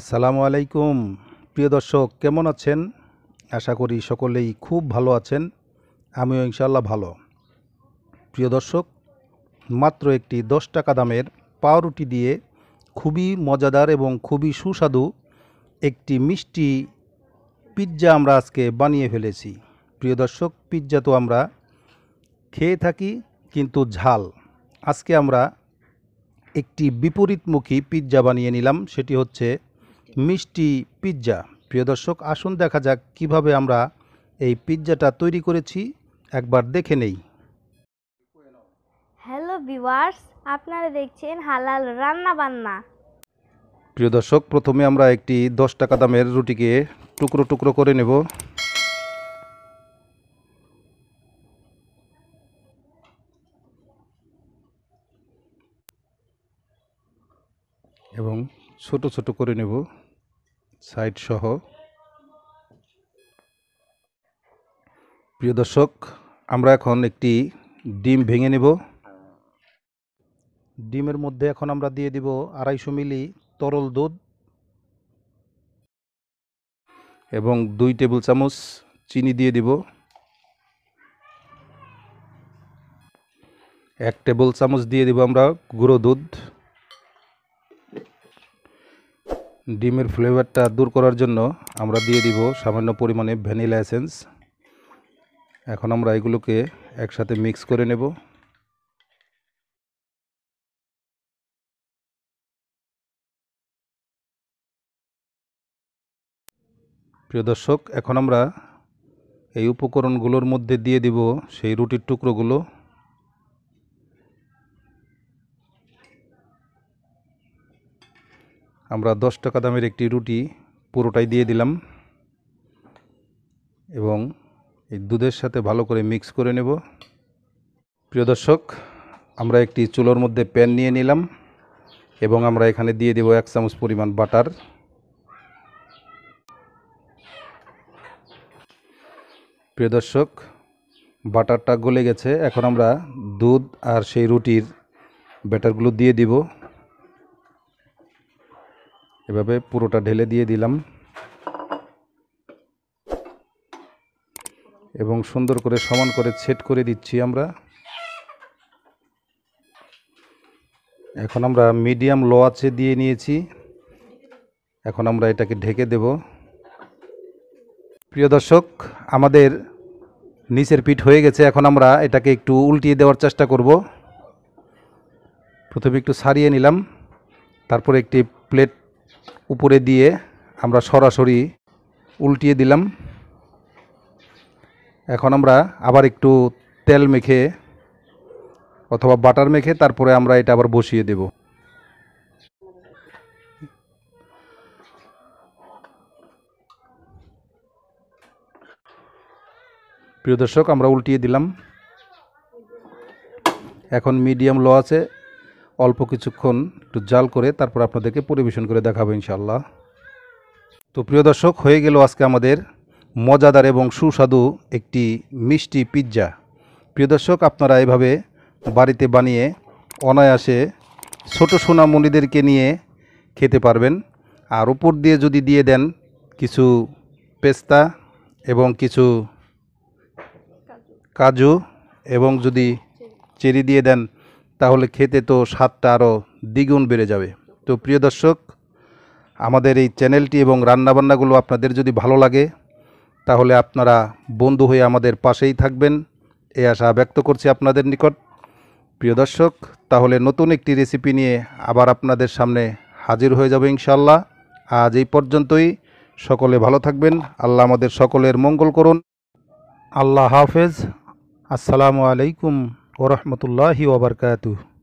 আসসালামু আলাইকুম প্রিয় দর্শক কেমন আছেন আশা করি সকলেই খুব ভালো আছেন আমিও ইনশাল্লাহ ভালো প্রিয় দর্শক মাত্র একটি দশ টাকা দামের পাউরুটি দিয়ে খুবই মজাদার এবং খুবই সুস্বাদু একটি মিষ্টি পিৎজা আমরা আজকে বানিয়ে ফেলেছি প্রিয় দর্শক পিৎজা তো আমরা খেয়ে থাকি কিন্তু ঝাল আজকে আমরা একটি বিপরীতমুখী পিৎজা বানিয়ে নিলাম সেটি হচ্ছে মিষ্টি পিৎজা প্রিয় দর্শক আসুন দেখা যাক কিভাবে আমরা এই পিৎজাটা তৈরি করেছি একবার দেখে নেই হ্যালো ভিউয়ার্স আপনারা দেখছেন হালাল রান্না বান্না প্রিয় দর্শক প্রথমে আমরা একটি দশ টাকা দামের রুটিকে টুকরো টুকরো করে নেব এবং ছোট ছোট করে নেব সাইট সহ প্রিয় দর্শক আমরা এখন একটি ডিম ভেঙে নেব ডিমের মধ্যে এখন আমরা দিয়ে দিব আড়াইশো মিলি তরল দুধ এবং দুই টেবিল চামচ চিনি দিয়ে দিব এক টেবিল চামচ দিয়ে দিব আমরা গুঁড়ো দুধ ডিমের ফ্লেভারটা দূর করার জন্য আমরা দিয়ে দিব সামান্য পরিমাণে ভ্যানিলা এসেন্স এখন আমরা এগুলোকে একসাথে মিক্স করে নেব প্রিয় দর্শক এখন আমরা এই উপকরণগুলোর মধ্যে দিয়ে দিব সেই রুটির টুকরোগুলো আমরা দশ টাকা দামের একটি রুটি পুরোটাই দিয়ে দিলাম এবং এই দুধের সাথে ভালো করে মিক্স করে নেব প্রিয় দর্শক আমরা একটি চুলোর মধ্যে প্যান নিয়ে নিলাম এবং আমরা এখানে দিয়ে দেব এক চামচ পরিমাণ বাটার প্রিয় দর্শক বাটারটা গলে গেছে এখন আমরা দুধ আর সেই রুটির ব্যাটারগুলো দিয়ে দিব এভাবে পুরোটা ঢেলে দিয়ে দিলাম এবং সুন্দর করে সমান করে সেট করে দিচ্ছি আমরা এখন আমরা মিডিয়াম লো আছে দিয়ে নিয়েছি এখন আমরা এটাকে ঢেকে দেব প্রিয় দর্শক আমাদের নিচের পিঠ হয়ে গেছে এখন আমরা এটাকে একটু উল্টিয়ে দেওয়ার চেষ্টা করব প্রথমে একটু সারিয়ে নিলাম তারপর একটি প্লেট উপরে দিয়ে আমরা সরাসরি উল্টিয়ে দিলাম এখন আমরা আবার একটু তেল মেখে অথবা বাটার মেখে তারপরে আমরা এটা আবার বসিয়ে দেব প্রিয় দর্শক আমরা উল্টিয়ে দিলাম এখন মিডিয়াম লো আছে অল্প কিছুক্ষণ একটু জাল করে তারপর আপনাদেরকে পরিবেশন করে দেখাবো ইনশাল্লাহ তো প্রিয় দর্শক হয়ে গেল আজকে আমাদের মজাদার এবং সুস্বাদু একটি মিষ্টি পিৎজা প্রিয় দর্শক আপনারা এভাবে বাড়িতে বানিয়ে অনায়াসে ছোটো সোনা মুনিদেরকে নিয়ে খেতে পারবেন আর উপর দিয়ে যদি দিয়ে দেন কিছু পেস্তা এবং কিছু কাজু এবং যদি চেরি দিয়ে দেন তাহলে খেতে তো স্বাদটা আরও দ্বিগুণ বেড়ে যাবে তো প্রিয় দর্শক আমাদের এই চ্যানেলটি এবং রান্নাবান্নাগুলো আপনাদের যদি ভালো লাগে তাহলে আপনারা বন্ধু হয়ে আমাদের পাশেই থাকবেন এই আশা ব্যক্ত করছি আপনাদের নিকট প্রিয় দর্শক তাহলে নতুন একটি রেসিপি নিয়ে আবার আপনাদের সামনে হাজির হয়ে যাবে ইনশাল্লাহ আজ এই পর্যন্তই সকলে ভালো থাকবেন আল্লাহ আমাদের সকলের মঙ্গল করুন আল্লাহ হাফেজ আসসালামু আলাইকুম ورحمة الله وبركاته